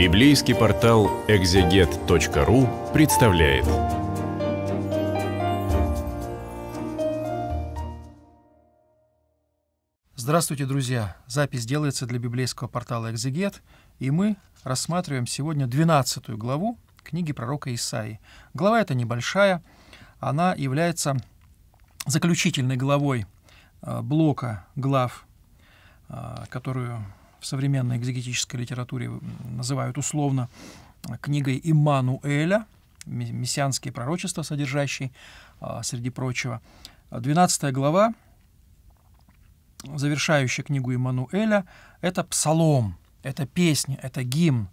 Библейский портал экзегет.ру представляет. Здравствуйте, друзья! Запись делается для библейского портала «Экзегет», и мы рассматриваем сегодня 12 главу книги пророка Исаи. Глава эта небольшая, она является заключительной главой э, блока глав, э, которую в современной экзегетической литературе называют условно книгой Иммануэля, мессианские пророчества, содержащие, а, среди прочего. 12 глава, завершающая книгу Иммануэля, это псалом, это песня, это гимн,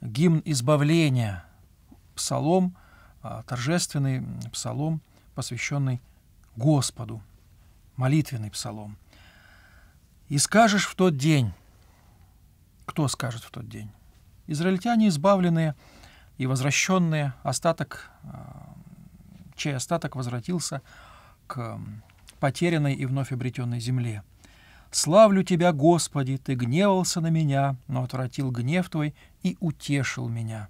гимн избавления, псалом, а, торжественный псалом, посвященный Господу, молитвенный псалом. «И скажешь в тот день, кто скажет в тот день? Израильтяне, избавленные и возвращенные, остаток, а, чей остаток возвратился к потерянной и вновь обретенной земле. «Славлю Тебя, Господи, Ты гневался на меня, но отвратил гнев Твой и утешил меня».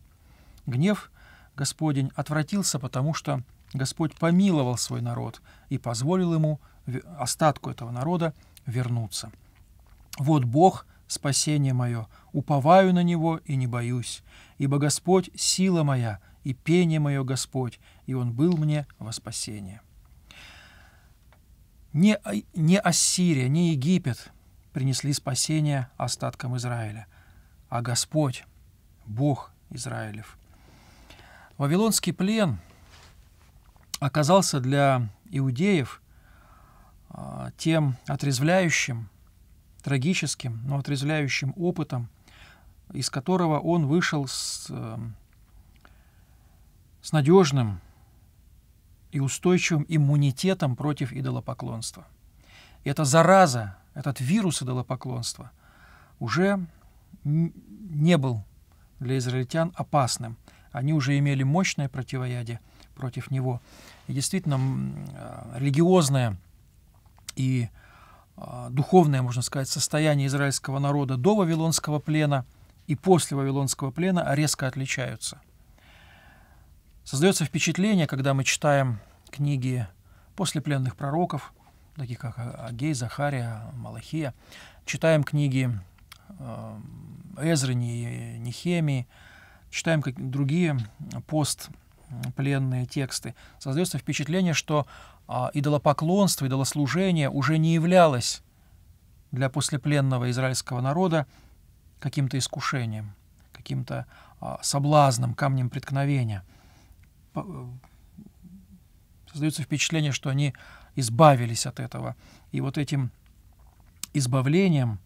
Гнев Господень отвратился, потому что Господь помиловал свой народ и позволил ему, остатку этого народа, вернуться. Вот Бог спасение мое, уповаю на Него и не боюсь. Ибо Господь — сила моя, и пение мое Господь, и Он был мне во спасение». Не, не Ассирия, не Египет принесли спасение остаткам Израиля, а Господь, Бог Израилев. Вавилонский плен оказался для иудеев а, тем отрезвляющим трагическим, но отрезвляющим опытом, из которого он вышел с, эм, с надежным и устойчивым иммунитетом против идолопоклонства. И эта зараза, этот вирус идолопоклонства уже не был для израильтян опасным. Они уже имели мощное противоядие против него. И действительно, э, религиозное и а, духовное, можно сказать, состояние израильского народа до Вавилонского плена и после Вавилонского плена резко отличаются. Создается впечатление, когда мы читаем книги послепленных пророков, таких как Агей, Захария, Малахия, читаем книги эм, Эзры, Нехемии, читаем другие пост пленные тексты, создается впечатление, что а, идолопоклонство, идолослужение уже не являлось для послепленного израильского народа каким-то искушением, каким-то а, соблазном, камнем преткновения. Э, создается впечатление, что они избавились от этого. И вот этим избавлением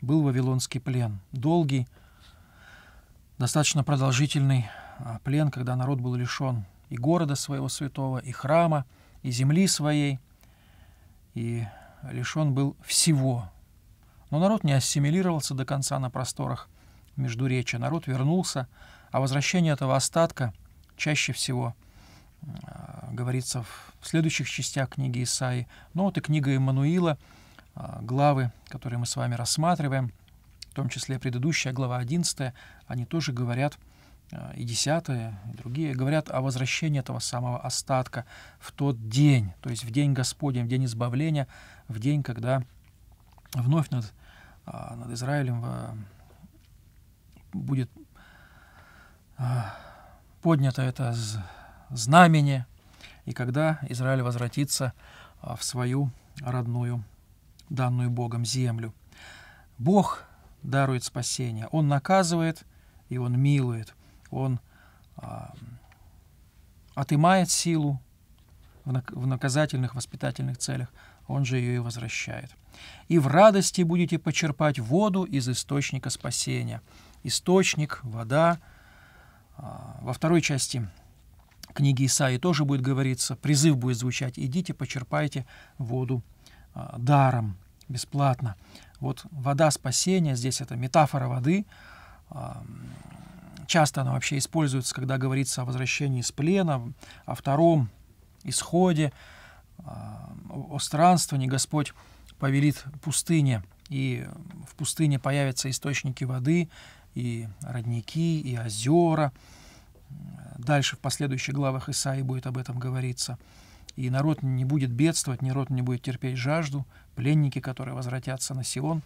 был вавилонский плен. Долгий, достаточно продолжительный а, плен, когда народ был лишен и города своего святого, и храма, и земли своей, и лишен был всего. Но народ не ассимилировался до конца на просторах Междуречия. Народ вернулся, а возвращение этого остатка чаще всего а, говорится в следующих частях книги Исаи. Но ну, вот и книга Иммануила, а, главы, которые мы с вами рассматриваем, в том числе предыдущая глава 11, они тоже говорят о а, и десятые, и другие, говорят о возвращении этого самого остатка в тот день, то есть в день Господень, в день избавления, в день, когда вновь над, а, над Израилем а, будет поднято это знамение, и когда Израиль возвратится в свою родную, данную Богом землю. Бог дарует спасение, Он наказывает и Он милует – он а, отымает силу в наказательных воспитательных целях, он же ее и возвращает. «И в радости будете почерпать воду из источника спасения». Источник, вода. А, во второй части книги Исаии тоже будет говориться, призыв будет звучать «Идите, почерпайте воду а, даром, бесплатно». Вот вода спасения, здесь это метафора воды, часто она вообще используется, когда говорится о возвращении из плена, о втором исходе, о странствовании. Господь повелит пустыне, и в пустыне появятся источники воды, и родники, и озера. Дальше в последующих главах Исаии будет об этом говориться. И народ не будет бедствовать, народ не будет терпеть жажду, пленники, которые возвратятся на Сион,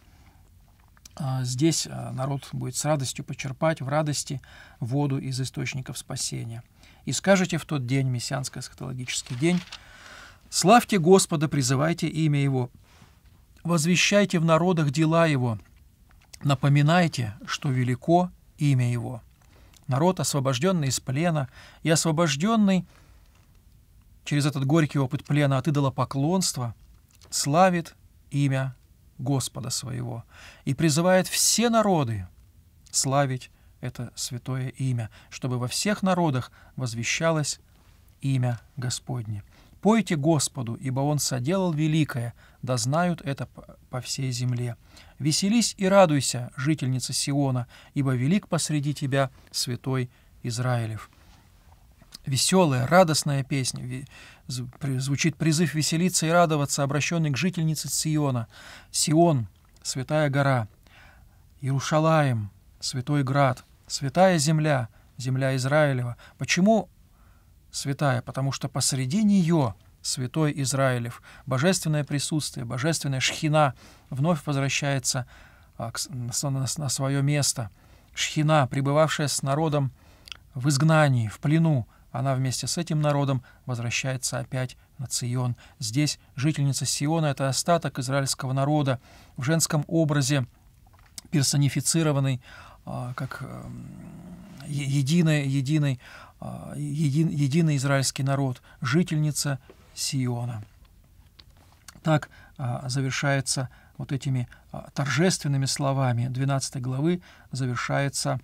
а, здесь а, народ будет с радостью почерпать в радости воду из источников спасения. И скажете в тот день, мессианский эсхатологический день, «Славьте Господа, призывайте имя Его, возвещайте в народах дела Его, напоминайте, что велико имя Его». Народ, освобожденный из плена и освобожденный через этот горький опыт плена от идолопоклонства, славит имя Господа своего и призывает все народы славить это святое имя, чтобы во всех народах возвещалось имя Господне. Пойте Господу, ибо Он соделал великое, да знают это по всей земле. Веселись и радуйся, жительница Сиона, ибо велик посреди тебя святой Израилев. Веселая, радостная песня, звучит призыв веселиться и радоваться, обращенный к жительнице Сиона. Сион, святая гора, Иерушалаем, святой град, святая земля, земля Израилева. Почему святая? Потому что посреди нее святой Израилев, божественное присутствие, божественная шхина вновь возвращается а, на свое место. Шхина, пребывавшая с народом в изгнании, в плену, она вместе с этим народом возвращается опять на Цион. Здесь жительница Сиона — это остаток израильского народа в женском образе, персонифицированный, а, как э, единый, единый, а, един, единый израильский народ, жительница Сиона. Так а, завершается вот этими торжественными словами 12 главы завершается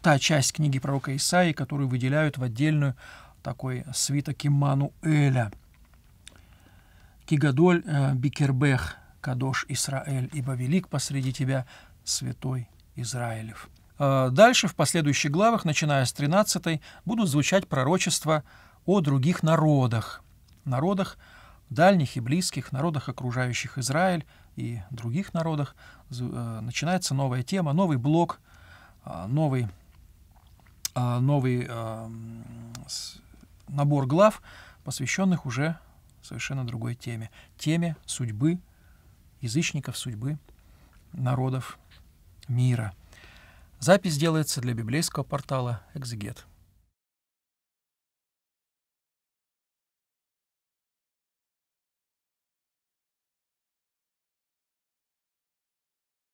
та часть книги пророка Исаии, которую выделяют в отдельную такой свиток Иммануэля. Кигадоль э, Бикербех, Кадош Исраэль, ибо велик посреди тебя святой Израилев. Э, дальше, в последующих главах, начиная с 13, будут звучать пророчества о других народах. Народах дальних и близких, народах, окружающих Израиль и других народах. Э, начинается новая тема, новый блок, э, новый а, новый а, набор глав, посвященных уже совершенно другой теме. Теме судьбы язычников, судьбы народов мира. Запись делается для библейского портала «Экзегет».